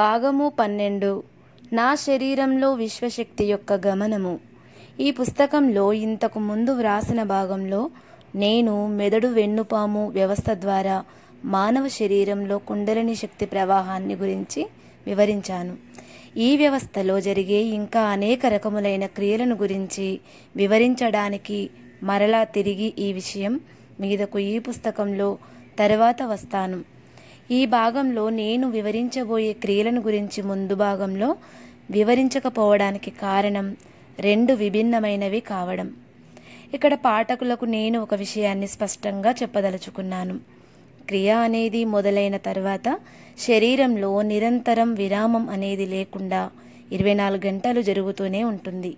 భాగము పన్నెండు నా శరీరంలో విశ్వశక్తి యొక్క గమనము ఈ పుస్తకంలో ఇంతకు ముందు వ్రాసిన భాగంలో నేను మెదడు వెన్నుపాము వ్యవస్థ ద్వారా మానవ శరీరంలో కుండలిని శక్తి ప్రవాహాన్ని గురించి వివరించాను ఈ వ్యవస్థలో జరిగే ఇంకా అనేక రకములైన క్రియలను గురించి వివరించడానికి మరలా తిరిగి ఈ విషయం మీదకు ఈ పుస్తకంలో తర్వాత వస్తాను ఈ భాగంలో నేను వివరించబోయే క్రియలను గురించి ముందు భాగంలో వివరించకపోవడానికి కారణం రెండు విభిన్నమైనవి కావడం ఇక్కడ పాఠకులకు నేను ఒక విషయాన్ని స్పష్టంగా చెప్పదలుచుకున్నాను క్రియ అనేది మొదలైన తర్వాత శరీరంలో నిరంతరం విరామం అనేది లేకుండా ఇరవై నాలుగు గంటలు జరుగుతూనే ఉంటుంది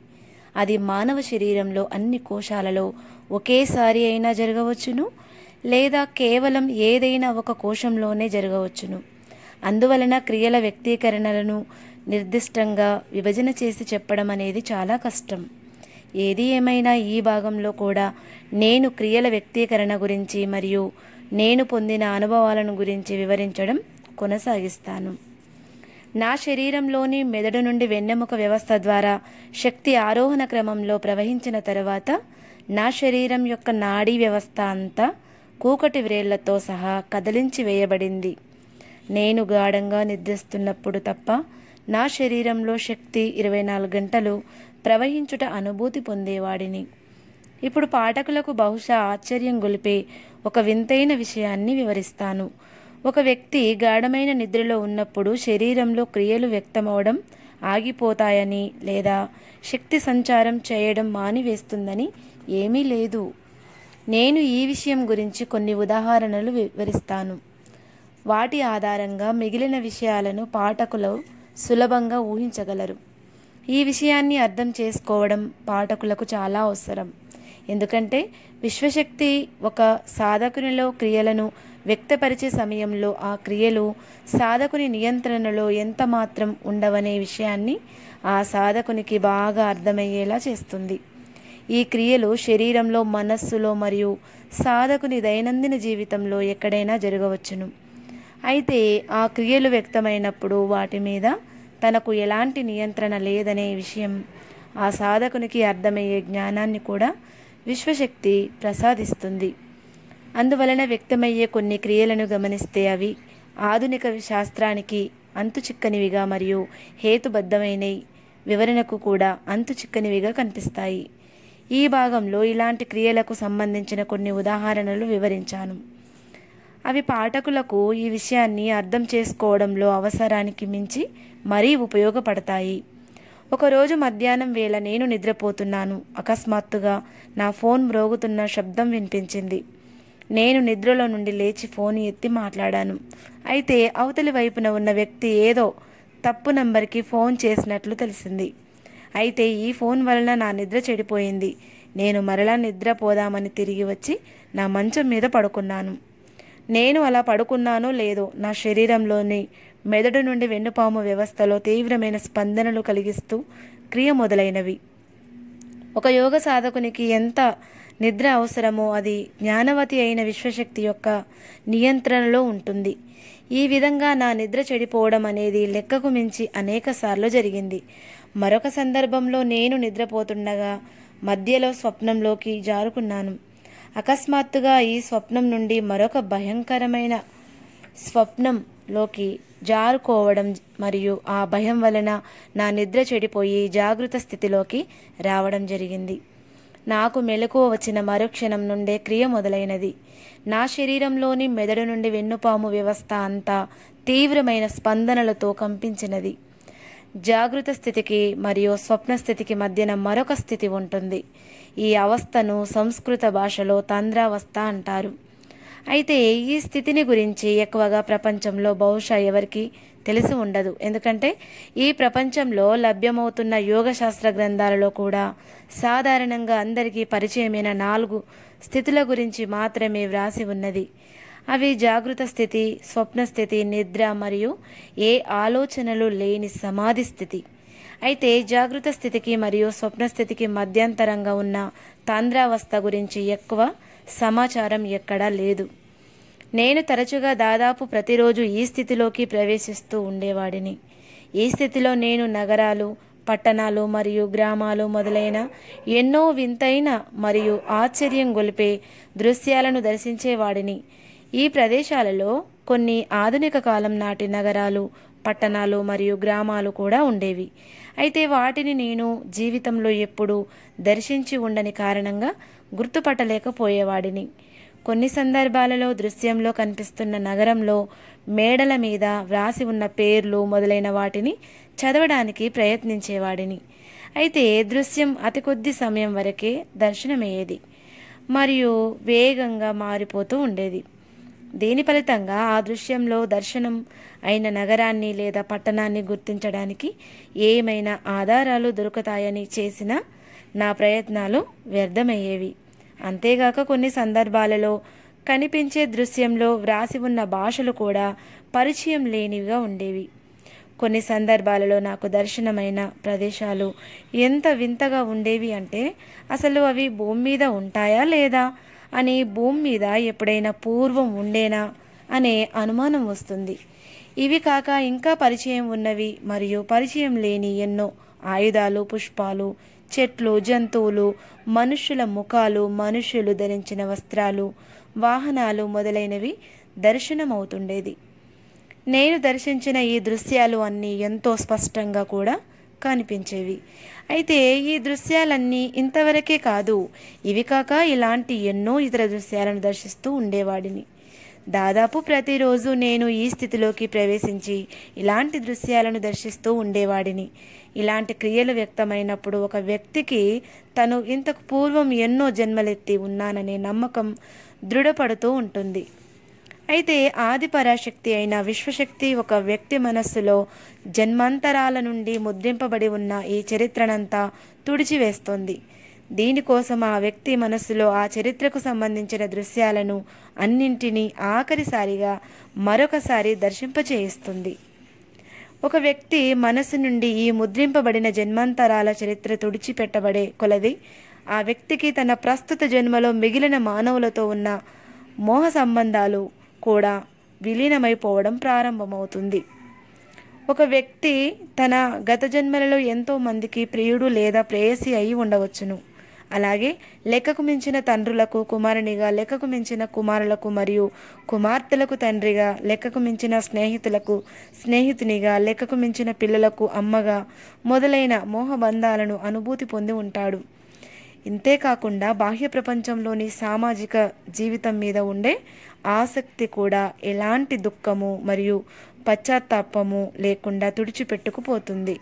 అది మానవ శరీరంలో అన్ని కోశాలలో ఒకేసారి అయినా జరగవచ్చును లేదా కేవలం ఏదైనా ఒక కోశంలోనే జరగవచ్చును అందువలన క్రియల వ్యక్తీకరణలను నిర్దిష్టంగా విభజన చేసి చెప్పడం అనేది చాలా కష్టం ఏది ఏమైనా ఈ భాగంలో కూడా నేను క్రియల వ్యక్తీకరణ గురించి మరియు నేను పొందిన అనుభవాలను గురించి వివరించడం కొనసాగిస్తాను నా శరీరంలోని మెదడు నుండి వెన్నెముక వ్యవస్థ ద్వారా శక్తి ఆరోహణ క్రమంలో ప్రవహించిన తర్వాత నా శరీరం యొక్క నాడీ వ్యవస్థ అంతా కూకటి వ్రేళ్లతో సహా కదిలించి వేయబడింది నేను గాఢంగా నిద్రిస్తున్నప్పుడు తప్ప నా శరీరంలో శక్తి ఇరవై నాలుగు గంటలు ప్రవహించుట అనుభూతి పొందేవాడిని ఇప్పుడు పాఠకులకు బహుశా ఆశ్చర్యం గొలిపే ఒక వింతైన విషయాన్ని వివరిస్తాను ఒక వ్యక్తి గాఢమైన నిద్రలో ఉన్నప్పుడు శరీరంలో క్రియలు వ్యక్తమవడం ఆగిపోతాయని లేదా శక్తి సంచారం చేయడం మానివేస్తుందని ఏమీ లేదు నేను ఈ విషయం గురించి కొన్ని ఉదాహరణలు వివరిస్తాను వాటి ఆధారంగా మిగిలిన విషయాలను పాఠకులు సులభంగా ఊహించగలరు ఈ విషయాన్ని అర్థం చేసుకోవడం పాఠకులకు చాలా అవసరం ఎందుకంటే విశ్వశక్తి ఒక సాధకునిలో క్రియలను వ్యక్తపరిచే సమయంలో ఆ క్రియలు సాధకుని నియంత్రణలో ఎంత మాత్రం ఉండవనే విషయాన్ని ఆ సాధకునికి బాగా అర్థమయ్యేలా చేస్తుంది ఈ క్రియలు శరీరంలో మనస్సులో మరియు సాధకుని దైనందిన జీవితంలో ఎక్కడైనా జరగవచ్చును అయితే ఆ క్రియలు వ్యక్తమైనప్పుడు వాటి మీద తనకు ఎలాంటి నియంత్రణ లేదనే విషయం ఆ సాధకునికి అర్థమయ్యే జ్ఞానాన్ని కూడా విశ్వశక్తి ప్రసాదిస్తుంది అందువలన వ్యక్తమయ్యే కొన్ని క్రియలను గమనిస్తే అవి ఆధునిక శాస్త్రానికి అంతు చిక్కనివిగా మరియు హేతుబద్ధమైన వివరణకు కూడా అంతు చిక్కనివిగా కనిపిస్తాయి ఈ భాగంలో ఇలాంటి క్రియలకు సంబంధించిన కొన్ని ఉదాహరణలు వివరించాను అవి పాఠకులకు ఈ విషయాన్ని అర్థం చేసుకోవడంలో అవసరానికి మించి మరీ ఉపయోగపడతాయి ఒకరోజు మధ్యాహ్నం వేళ నేను నిద్రపోతున్నాను అకస్మాత్తుగా నా ఫోన్ మ్రోగుతున్న శబ్దం వినిపించింది నేను నిద్రలో నుండి లేచి ఫోన్ ఎత్తి మాట్లాడాను అయితే అవతలి వైపున ఉన్న వ్యక్తి ఏదో తప్పు నంబర్కి ఫోన్ చేసినట్లు తెలిసింది అయితే ఈ ఫోన్ వలన నా నిద్ర చెడిపోయింది నేను మరలా నిద్రపోదామని తిరిగి వచ్చి నా మంచం మీద పడుకున్నాను నేను అలా పడుకున్నానో లేదో నా శరీరంలోని మెదడు నుండి వెన్నుపాము వ్యవస్థలో తీవ్రమైన స్పందనలు కలిగిస్తూ క్రియ మొదలైనవి ఒక యోగ సాధకునికి ఎంత నిద్ర అవసరమో అది జ్ఞానవతి అయిన విశ్వశక్తి యొక్క నియంత్రణలో ఉంటుంది ఈ విధంగా నా నిద్ర చెడిపోవడం అనేది లెక్కకు మించి అనేకసార్లు జరిగింది మరొక సందర్భంలో నేను నిద్రపోతుండగా మధ్యలో స్వప్నంలోకి జారుకున్నాను అకస్మాత్తుగా ఈ స్వప్నం నుండి మరొక భయంకరమైన స్వప్నంలోకి జారుకోవడం మరియు ఆ భయం వలన నా నిద్ర చెడిపోయి జాగృత స్థితిలోకి రావడం జరిగింది నాకు మెలకువ వచ్చిన మరుక్షణం నుండే క్రియ మొదలైనది నా శరీరంలోని మెదడు నుండి వెన్నుపాము వ్యవస్థ అంతా తీవ్రమైన స్పందనలతో కంపించినది జాగృత స్థితికి మరియు స్వప్న స్థితికి మధ్యన మరొక స్థితి ఉంటుంది ఈ అవస్థను సంస్కృత భాషలో తంద్రావస్థ అంటారు అయితే ఈ స్థితిని గురించి ఎక్కువగా ప్రపంచంలో బహుశా ఎవరికి తెలిసి ఉండదు ఎందుకంటే ఈ ప్రపంచంలో లభ్యమవుతున్న యోగశాస్త్ర గ్రంథాలలో కూడా సాధారణంగా అందరికీ పరిచయమైన నాలుగు స్థితుల గురించి మాత్రమే వ్రాసి ఉన్నది అవి జాగృత స్థితి స్వప్న స్థితి నిద్ర మరియు ఏ ఆలోచనలు లేని సమాధి స్థితి అయితే జాగృత స్థితికి మరియు స్వప్న స్థితికి మధ్యంతరంగా ఉన్న తాంద్రావస్థ గురించి ఎక్కువ సమాచారం ఎక్కడా లేదు నేను తరచుగా దాదాపు ప్రతిరోజు ఈ స్థితిలోకి ప్రవేశిస్తూ ఉండేవాడిని ఈ స్థితిలో నేను నగరాలు పట్టణాలు మరియు గ్రామాలు మొదలైన ఎన్నో వింతైన మరియు ఆశ్చర్యం గొలిపే దృశ్యాలను దర్శించేవాడిని ఈ ప్రదేశాలలో కొన్ని ఆధునిక కాలం నాటి నగరాలు పట్టణాలు మరియు గ్రామాలు కూడా ఉండేవి అయితే వాటిని నేను జీవితంలో ఎప్పుడూ దర్శించి ఉండని కారణంగా గుర్తుపట్టలేకపోయేవాడిని కొన్ని సందర్భాలలో దృశ్యంలో కనిపిస్తున్న నగరంలో మేడల మీద వ్రాసి ఉన్న పేర్లు మొదలైన వాటిని చదవడానికి ప్రయత్నించేవాడిని అయితే దృశ్యం అతి కొద్ది సమయం వరకే దర్శనమయ్యేది మరియు వేగంగా మారిపోతూ ఉండేది దీని ఫలితంగా ఆ దృశ్యంలో దర్శనం అయిన నగరాన్ని లేదా పట్టణాన్ని గుర్తించడానికి ఏమైనా ఆధారాలు దొరుకుతాయని చేసిన నా ప్రయత్నాలు వ్యర్థమయ్యేవి అంతేగాక కొన్ని సందర్భాలలో కనిపించే దృశ్యంలో వ్రాసి ఉన్న భాషలు కూడా పరిచయం లేనివిగా ఉండేవి కొన్ని సందర్భాలలో నాకు దర్శనమైన ప్రదేశాలు ఎంత వింతగా ఉండేవి అంటే అసలు అవి భూమి మీద ఉంటాయా లేదా అని భూమి మీద ఎప్పుడైనా పూర్వం ఉండేనా అనే అనుమానం వస్తుంది ఇవి కాక ఇంకా పరిచయం ఉన్నవి మరియు పరిచయం లేని ఎన్నో ఆయుధాలు పుష్పాలు చెట్లు జంతువులు మనుషుల ముఖాలు మనుషులు ధరించిన వస్త్రాలు వాహనాలు మొదలైనవి దర్శనమవుతుండేది నేను దర్శించిన ఈ దృశ్యాలు అన్నీ ఎంతో స్పష్టంగా కూడా కనిపించేవి అయితే ఈ దృశ్యాలన్నీ ఇంతవరకే కాదు ఇవి కాక ఇలాంటి ఎన్నో ఇతర దృశ్యాలను దర్శిస్తూ ఉండేవాడిని దాదాపు ప్రతిరోజు నేను ఈ స్థితిలోకి ప్రవేశించి ఇలాంటి దృశ్యాలను దర్శిస్తూ ఉండేవాడిని ఇలాంటి క్రియలు వ్యక్తమైనప్పుడు ఒక వ్యక్తికి తను ఇంతకు పూర్వం ఎన్నో జన్మలెత్తి ఉన్నాననే నమ్మకం దృఢపడుతూ ఉంటుంది అయితే ఆదిపరాశక్తి అయిన విశ్వశక్తి ఒక వ్యక్తి మనస్సులో జన్మాంతరాల నుండి ముద్రింపబడి ఉన్న ఈ చరిత్రనంతా తుడిచివేస్తోంది దీనికోసం ఆ వ్యక్తి మనస్సులో ఆ చరిత్రకు సంబంధించిన దృశ్యాలను అన్నింటినీ ఆఖరిసారిగా మరొకసారి దర్శింపచేయిస్తుంది ఒక వ్యక్తి మనసు నుండి ఈ ముద్రింపబడిన జన్మాంతరాల చరిత్ర తుడిచిపెట్టబడే కొలది ఆ వ్యక్తికి తన ప్రస్తుత జన్మలో మిగిలిన మానవులతో ఉన్న మోహ సంబంధాలు కూడా విలీనమైపోవడం ప్రారంభమవుతుంది ఒక వ్యక్తి తన గత జన్మలలో ఎంతో మందికి ప్రియుడు లేదా ప్రేయసి అయి ఉండవచ్చును అలాగే లెక్కకు మించిన తండ్రులకు కుమారునిగా లెక్కకు మించిన కుమారులకు మరియు కుమార్తెలకు తండ్రిగా లెక్కకు మించిన స్నేహితులకు స్నేహితునిగా లెక్కకు మించిన పిల్లలకు అమ్మగా మొదలైన మోహబంధాలను అనుభూతి పొంది ఉంటాడు ఇంతేకాకుండా బాహ్య ప్రపంచంలోని సామాజిక జీవితం మీద ఉండే ఆసక్తి కూడా ఎలాంటి దుఃఖము మరియు పశ్చాత్తాపము లేకుండా తుడిచిపెట్టుకుపోతుంది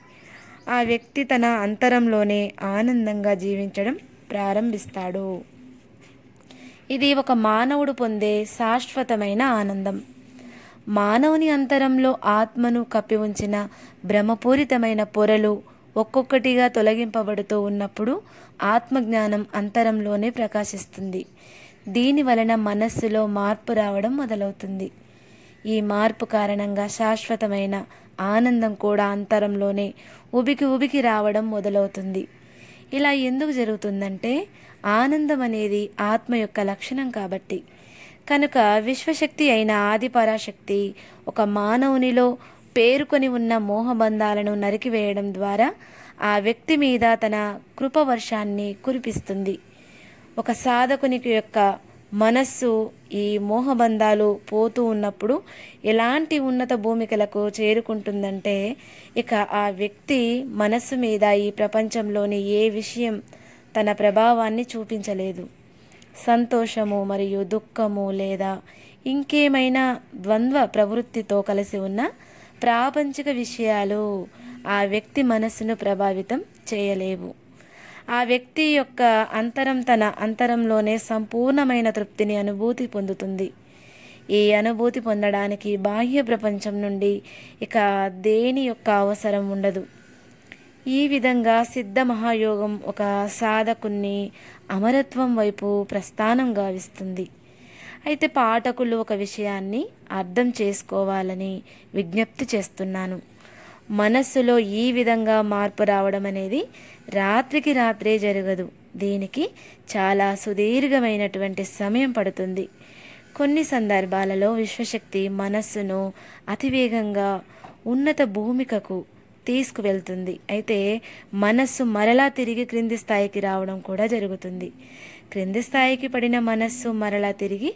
ఆ వ్యక్తి తన అంతరంలోనే ఆనందంగా జీవించడం ప్రారంభిస్తాడు ఇది ఒక మానవుడు పొందే శాశ్వతమైన ఆనందం మానవుని అంతరంలో ఆత్మను కప్పి ఉంచిన భ్రమపూరితమైన పొరలు ఒక్కొక్కటిగా తొలగింపబడుతూ ఉన్నప్పుడు ఆత్మజ్ఞానం అంతరంలోనే ప్రకాశిస్తుంది దీని వలన మనస్సులో మార్పు రావడం మొదలవుతుంది ఈ మార్పు కారణంగా శాశ్వతమైన ఆనందం కూడా అంతరంలోనే ఉబికి ఉబికి రావడం మొదలవుతుంది ఇలా ఎందుకు జరుగుతుందంటే ఆనందం అనేది ఆత్మ యొక్క లక్షణం కాబట్టి కనుక విశ్వశక్తి అయిన ఆది పరాశక్తి ఒక మానవునిలో పేరుకొని ఉన్న మోహబంధాలను నరికివేయడం ద్వారా ఆ వ్యక్తి మీద తన కృపవర్షాన్ని కురిపిస్తుంది ఒక సాధకునికి యొక్క మనస్సు ఈ మోహబంధాలు పోతూ ఉన్నప్పుడు ఎలాంటి ఉన్నత భూమికలకు చేరుకుంటుందంటే ఇక ఆ వ్యక్తి మనస్సు మీద ఈ ప్రపంచంలోని ఏ విషయం తన ప్రభావాన్ని చూపించలేదు సంతోషము మరియు దుఃఖము లేదా ఇంకేమైనా ద్వంద్వ ప్రవృత్తితో కలిసి ఉన్న ప్రాపంచిక విషయాలు ఆ వ్యక్తి మనస్సును ప్రభావితం చేయలేవు ఆ వ్యక్తి యొక్క అంతరం తన అంతరంలోనే సంపూర్ణమైన తృప్తిని అనుభూతి పొందుతుంది ఈ అనుభూతి పొందడానికి బాహ్య ప్రపంచం నుండి ఇక దేని యొక్క అవసరం ఉండదు ఈ విధంగా సిద్ధ మహాయోగం ఒక సాధకుణ్ణి అమరత్వం వైపు ప్రస్థానం గావిస్తుంది అయితే పాఠకులు ఒక విషయాన్ని అర్థం చేసుకోవాలని విజ్ఞప్తి చేస్తున్నాను మనస్సులో ఈ విధంగా మార్పు రావడం అనేది రాత్రికి రాత్రే జరగదు దీనికి చాలా సుదీర్ఘమైనటువంటి సమయం పడుతుంది కొన్ని సందర్భాలలో విశ్వశక్తి మనస్సును అతివేగంగా ఉన్నత భూమికకు తీసుకువెళ్తుంది అయితే మనస్సు మరలా తిరిగి క్రింది స్థాయికి రావడం కూడా జరుగుతుంది క్రింది స్థాయికి పడిన మనస్సు మరలా తిరిగి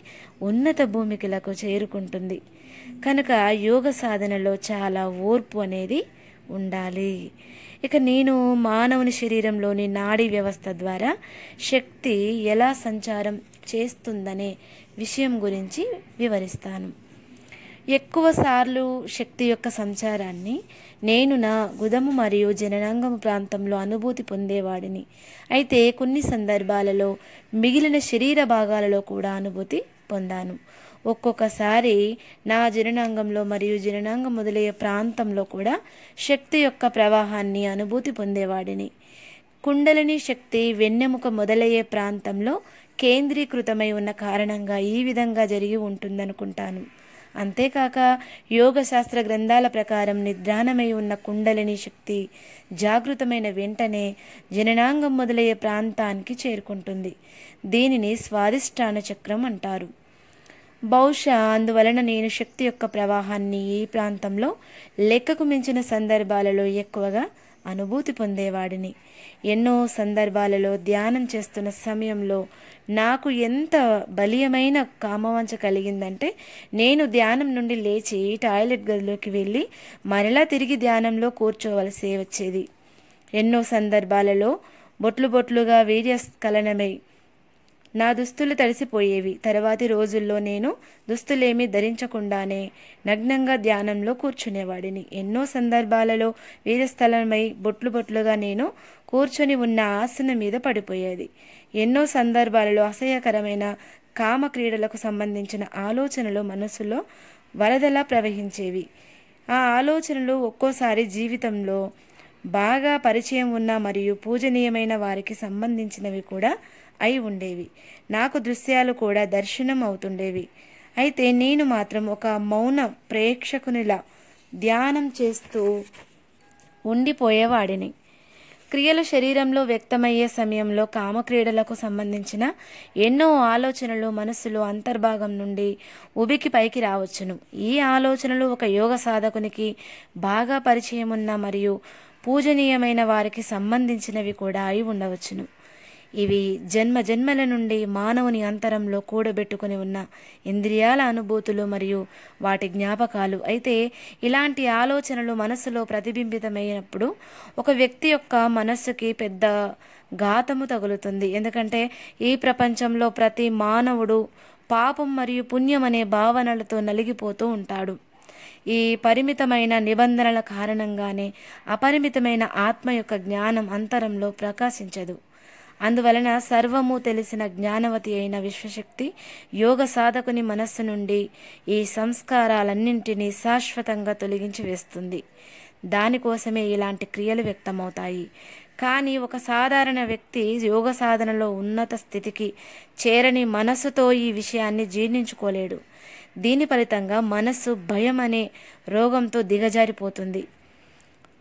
ఉన్నత భూమికిలకు చేరుకుంటుంది కనుక యోగ సాధనలో చాలా ఓర్పు అనేది ఉండాలి ఇక నేను మానవుని శరీరంలోని నాడీ వ్యవస్థ ద్వారా శక్తి ఎలా సంచారం చేస్తుందనే విషయం గురించి వివరిస్తాను ఎక్కువసార్లు శక్తి యొక్క సంచారాన్ని నేను నా గుదము మరియు జననాంగము ప్రాంతంలో అనుభూతి పొందేవాడిని అయితే కొన్ని సందర్భాలలో మిగిలిన శరీర భాగాలలో కూడా అనుభూతి పొందాను ఒక్కొక్కసారి నా జననాంగంలో మరియు జననాంగం మొదలయ్యే ప్రాంతంలో కూడా శక్తి యొక్క ప్రవాహాన్ని అనుభూతి పొందేవాడిని కుండలిని శక్తి వెన్నెముక మొదలయ్యే ప్రాంతంలో కేంద్రీకృతమై ఉన్న కారణంగా ఈ విధంగా జరిగి ఉంటుందనుకుంటాను అంతేకాక యోగ శాస్త్ర గ్రంథాల ప్రకారం నిద్రాణమై ఉన్న కుండలిని శక్తి జాగృతమైన వెంటనే జననాంగం మొదలయ్యే ప్రాంతానికి చేరుకుంటుంది దీనిని స్వాధిష్టాన చక్రం అంటారు బహుశా అందువలన నేను శక్తి యొక్క ప్రవాహాన్ని ఈ ప్రాంతంలో లెక్కకు మించిన సందర్భాలలో ఎక్కువగా అనుభూతి పొందేవాడిని ఎన్నో సందర్భాలలో ధ్యానం చేస్తున్న సమయంలో నాకు ఎంత బలీయమైన కామవంచ కలిగిందంటే నేను ధ్యానం నుండి లేచి టాయిలెట్ గదిలోకి వెళ్ళి మరలా తిరిగి ధ్యానంలో కూర్చోవలసి వచ్చేది ఎన్నో సందర్భాలలో బొట్లు బొట్లుగా వీర్యస్ఖలనమై నా దుస్తులు తడిసిపోయేవి తర్వాతి రోజుల్లో నేను దుస్తులేమీ ధరించకుండానే నగ్నంగా ధ్యానంలో కూర్చునేవాడిని ఎన్నో సందర్భాలలో వీరస్థలమై బొట్లు బొట్లుగా నేను కూర్చొని ఉన్న ఆసనం మీద పడిపోయేది ఎన్నో సందర్భాలలో అసహ్యకరమైన కామ క్రీడలకు సంబంధించిన ఆలోచనలు మనసులో వరదలా ప్రవహించేవి ఆ ఆలోచనలు ఒక్కోసారి జీవితంలో బాగా పరిచయం ఉన్న మరియు పూజనీయమైన వారికి సంబంధించినవి కూడా అయి ఉండేవి నాకు దృశ్యాలు కూడా దర్శనం అవుతుండేవి అయితే నేను మాత్రం ఒక మౌన ప్రేక్షకునిలా ధ్యానం చేస్తూ ఉండిపోయేవాడిని క్రియలు శరీరంలో వ్యక్తమయ్యే సమయంలో కామక్రీడలకు సంబంధించిన ఎన్నో ఆలోచనలు మనస్సులో అంతర్భాగం నుండి ఉబికి పైకి రావచ్చును ఈ ఆలోచనలు ఒక యోగ సాధకునికి బాగా పరిచయం ఉన్న మరియు పూజనీయమైన వారికి సంబంధించినవి కూడా అయి ఉండవచ్చును ఇవి జన్మ జన్మల నుండి మానవుని అంతరంలో కూడబెట్టుకుని ఉన్న ఇంద్రియాల అనుభూతులు మరియు వాటి జ్ఞాపకాలు అయితే ఇలాంటి ఆలోచనలు మనస్సులో ప్రతిబింబితమైనప్పుడు ఒక వ్యక్తి యొక్క మనస్సుకి పెద్ద ఘాతము తగులుతుంది ఎందుకంటే ఈ ప్రపంచంలో ప్రతి మానవుడు పాపం మరియు పుణ్యం అనే భావనలతో నలిగిపోతూ ఉంటాడు ఈ పరిమితమైన నిబంధనల కారణంగానే అపరిమితమైన ఆత్మ యొక్క జ్ఞానం అంతరంలో ప్రకాశించదు అందువలన సర్వము తెలిసిన జ్ఞానవతి అయిన విశ్వశక్తి యోగ సాధకుని మనస్సు నుండి ఈ సంస్కారాలన్నింటినీ శాశ్వతంగా తొలగించి వేస్తుంది దానికోసమే ఇలాంటి క్రియలు వ్యక్తమవుతాయి కానీ ఒక సాధారణ వ్యక్తి యోగ సాధనలో ఉన్నత స్థితికి చేరని మనస్సుతో ఈ విషయాన్ని జీర్ణించుకోలేడు దీని ఫలితంగా మనస్సు భయం అనే రోగంతో దిగజారిపోతుంది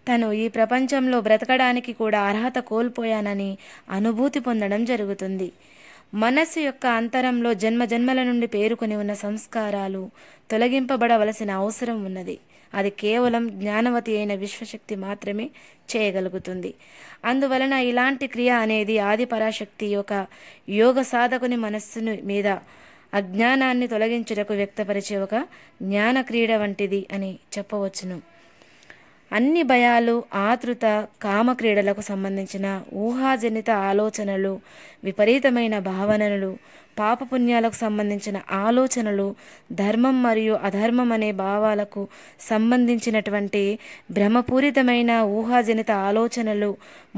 తను ఈ ప్రపంచంలో బ్రతకడానికి కూడా అర్హత కోల్పోయానని అనుభూతి పొందడం జరుగుతుంది మనస్సు యొక్క అంతరంలో జన్మ జన్మల నుండి పేరుకొని ఉన్న సంస్కారాలు తొలగింపబడవలసిన అవసరం ఉన్నది అది కేవలం జ్ఞానవతి అయిన విశ్వశక్తి మాత్రమే చేయగలుగుతుంది అందువలన ఇలాంటి క్రియ అనేది ఆది పరాశక్తి యొక్క యోగ సాధకుని మనస్సును మీద అజ్ఞానాన్ని తొలగించుటకు వ్యక్తపరిచే ఒక జ్ఞాన క్రీడ వంటిది అని చెప్పవచ్చును అన్ని భయాలు ఆతృత కామక్రీడలకు సంబంధించిన ఊహాజనిత ఆలోచనలు విపరీతమైన భావనలు పాపపుణ్యాలకు సంబంధించిన ఆలోచనలు ధర్మం మరియు అధర్మం అనే భావాలకు సంబంధించినటువంటి భ్రమపూరితమైన ఊహాజనిత ఆలోచనలు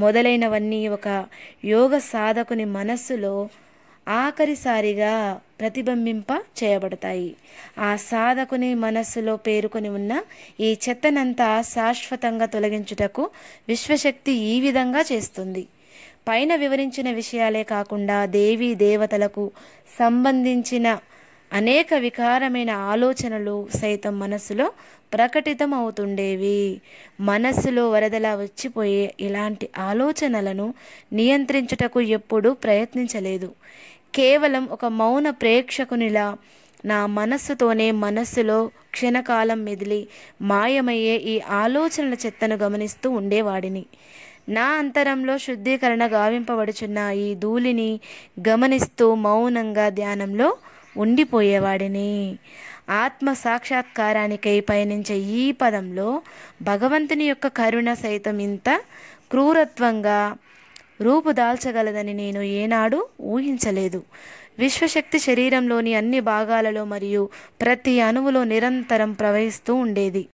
మొదలైనవన్నీ ఒక యోగ సాధకుని మనస్సులో ఆఖరిసారిగా ప్రతిబింబింప చేయబడతాయి ఆ సాధకుని మనస్సులో పేరుకొని ఉన్న ఈ చెత్తనంతా శాశ్వతంగా తొలగించుటకు విశ్వశక్తి ఈ విధంగా చేస్తుంది పైన వివరించిన విషయాలే కాకుండా దేవీ దేవతలకు సంబంధించిన అనేక వికారమైన ఆలోచనలు సైతం మనస్సులో ప్రకటితం అవుతుండేవి మనస్సులో వరదలా వచ్చిపోయే ఇలాంటి ఆలోచనలను నియంత్రించుటకు ఎప్పుడూ ప్రయత్నించలేదు కేవలం ఒక మౌన ప్రేక్షకునిలా నా మనస్సుతోనే మనస్సులో క్షణకాలం మెదిలి మాయమయ్యే ఈ ఆలోచనల చెత్తను గమనిస్తూ ఉండేవాడిని నా అంతరంలో శుద్ధీకరణ గావింపబడుచున్న ఈ ధూళిని గమనిస్తూ మౌనంగా ధ్యానంలో ఉండిపోయేవాడిని ఆత్మ సాక్షాత్కారానికై పయనించే ఈ పదంలో భగవంతుని యొక్క కరుణ సైతం ఇంత క్రూరత్వంగా రూపుదాల్చగలదని నేను ఏనాడు ఊహించలేదు విశ్వశక్తి శరీరంలోని అన్ని భాగాలలో మరియు ప్రతి అణువులో నిరంతరం ప్రవహిస్తూ ఉండేది